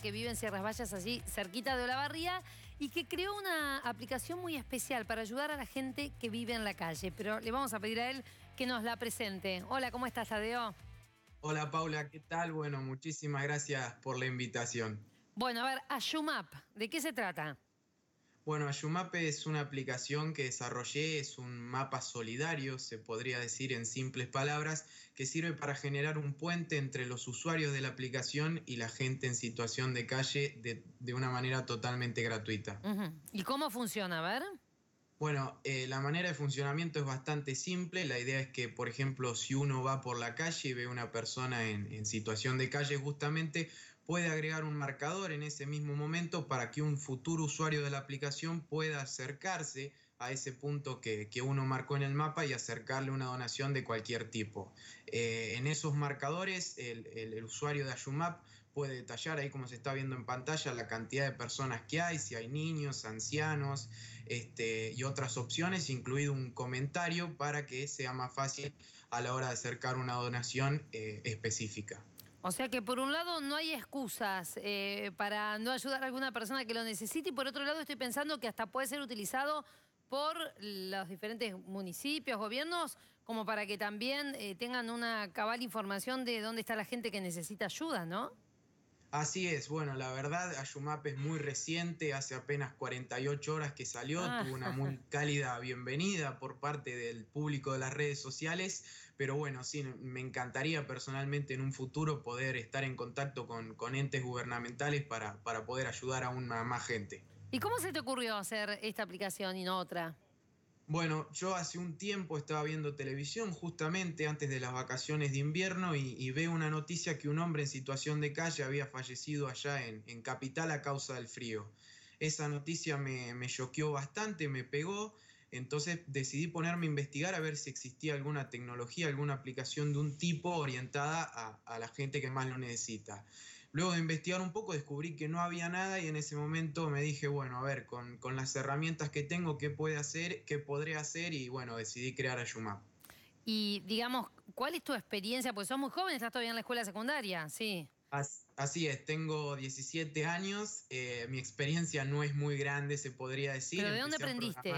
que vive en Sierras Vallas, allí cerquita de Olavarría, y que creó una aplicación muy especial para ayudar a la gente que vive en la calle. Pero le vamos a pedir a él que nos la presente. Hola, ¿cómo estás, Adeo? Hola, Paula, ¿qué tal? Bueno, muchísimas gracias por la invitación. Bueno, a ver, Ayumap, ¿de qué se trata? Bueno, Ayumape es una aplicación que desarrollé, es un mapa solidario, se podría decir en simples palabras, que sirve para generar un puente entre los usuarios de la aplicación y la gente en situación de calle de, una manera totalmente gratuita. ¿Y cómo funciona? A ver. Bueno, eh, la manera de funcionamiento es bastante simple. La idea es que, por ejemplo, si uno va por la calle y ve a una persona en situación de calle, justamente puede agregar un marcador en ese mismo momento para que un futuro usuario de la aplicación pueda acercarse a ese punto que, uno marcó en el mapa y acercarle una donación de cualquier tipo. Eh, en esos marcadores, el, usuario de Ayumap puede detallar ahí como se está viendo en pantalla la cantidad de personas que hay, si hay niños, ancianos este, y otras opciones, incluido un comentario para que sea más fácil a la hora de acercar una donación eh, específica. O sea que por un lado no hay excusas eh, para no ayudar a alguna persona que lo necesite y por otro lado estoy pensando que hasta puede ser utilizado por los diferentes municipios, gobiernos, como para que también eh, tengan una cabal información de dónde está la gente que necesita ayuda, ¿no? Así es, bueno, la verdad, Ayumap es muy reciente, hace apenas 48 horas que salió, ah. tuvo una muy cálida bienvenida por parte del público de las redes sociales, pero bueno, sí, me encantaría personalmente en un futuro poder estar en contacto con, entes gubernamentales para, poder ayudar a una más gente. ¿Y cómo se te ocurrió hacer esta aplicación y no otra? Bueno, yo hace un tiempo estaba viendo televisión justamente antes de las vacaciones de invierno y, veo una noticia que un hombre en situación de calle había fallecido allá en, en Capital a causa del frío. Esa noticia me choqueó bastante, me pegó, entonces decidí ponerme a investigar a ver si existía alguna tecnología, alguna aplicación de un tipo orientada a, a la gente que más lo necesita. Luego de investigar un poco descubrí que no había nada y en ese momento me dije, bueno, a ver, con, las herramientas que tengo, ¿qué puede hacer? ¿Qué podré hacer? Y bueno, decidí crear Ayumap. Y digamos, ¿cuál es tu experiencia? Pues sos muy joven, estás todavía en la escuela secundaria, sí. Así es, tengo 17 años, eh, mi experiencia no es muy grande, se podría decir. ¿Pero de dónde aprendiste?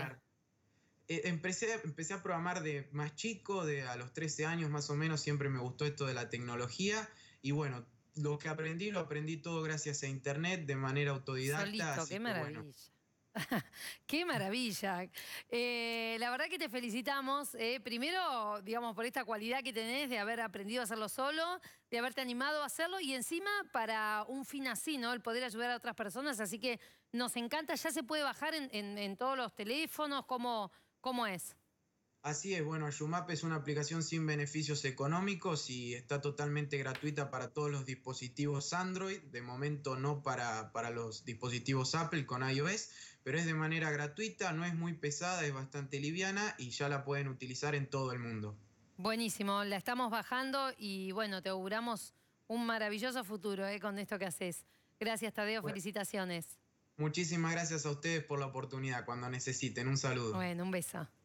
Eh, empecé, empecé a programar de más chico, de a los 13 años más o menos, siempre me gustó esto de la tecnología y bueno, lo que aprendí, lo aprendí todo gracias a internet, de manera autodidacta. Solito, qué maravilla. Qué eh, maravilla. la verdad que te felicitamos. Eh. primero, digamos, por esta cualidad que tenés de haber aprendido a hacerlo solo, de haberte animado a hacerlo y encima para un fin así, ¿no? El poder ayudar a otras personas. Así que nos encanta. Ya se puede bajar en, en todos los teléfonos. cómo es? Así es, bueno, Ayumap es una aplicación sin beneficios económicos y está totalmente gratuita para todos los dispositivos Android, de momento no para, para, los dispositivos Apple con iOS, pero es de manera gratuita, no es muy pesada, es bastante liviana y ya la pueden utilizar en todo el mundo. Buenísimo, la estamos bajando y bueno, te auguramos un maravilloso futuro eh, con esto que haces. Gracias Tadeo, felicitaciones. Muchísimas gracias a ustedes por la oportunidad, cuando necesiten, un saludo. Bueno, un beso.